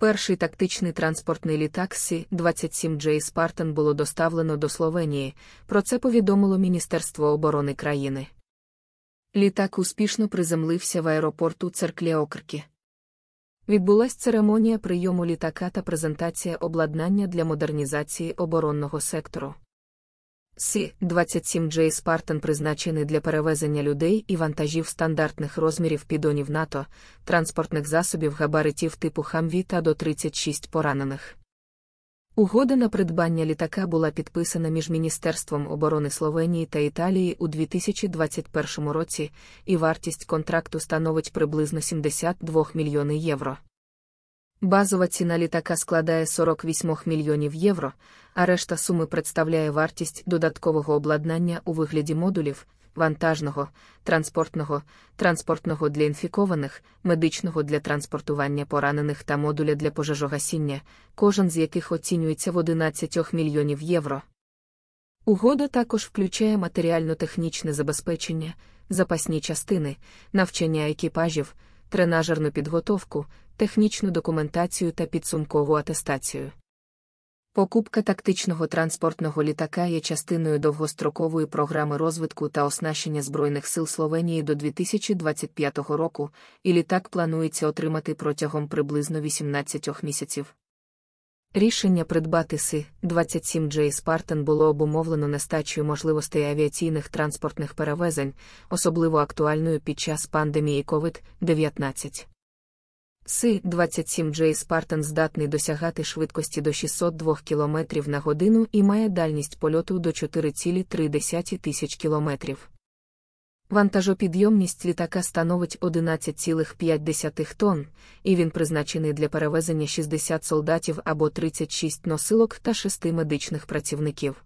Перший тактичний транспортний літак Сі 27 Джей Спартан було доставлено до Словенії. Про це повідомило Міністерство оборони країни. Літак успішно приземлився в аеропорту Церкляокрки. Відбулась церемонія прийому літака та презентація обладнання для модернізації оборонного сектору. С. 27 Джей Спартан призначений для перевезення людей і вантажів стандартних розмірів підонів НАТО, транспортних засобів габаритів типу Хамві та до 36 поранених. Угода на придбання літака була підписана між Міністерством оборони Словенії та Італії у 2021 році, і вартість контракту становить приблизно 72 мільйони євро. Базова ціна літака складає 48 мільйонів євро, а решта суми представляє вартість додаткового обладнання у вигляді модулів вантажного, транспортного, транспортного для інфікованих, медичного для транспортування поранених та модуля для пожежогасіння, кожен з яких оцінюється в 11 мільйонів євро. Угода також включає матеріально-технічне забезпечення, запасні частини, навчання екіпажів, тренажерну підготовку, технічну документацію та підсумкову атестацію. Покупка тактичного транспортного літака є частиною довгострокової програми розвитку та оснащення Збройних сил Словенії до 2025 року, і літак планується отримати протягом приблизно 18 місяців. Рішення придбати си 27 J Spartan було обумовлено нестачею можливостей авіаційних транспортних перевезень, особливо актуальною під час пандемії COVID-19. Си 27 Джей Спартан здатний досягати швидкості до 602 км на годину і має дальність польоту до 4,3 тисяч км. Вантажопідйомність літака становить 11,5 тонн, і він призначений для перевезення 60 солдатів або 36 носилок та 6 медичних працівників.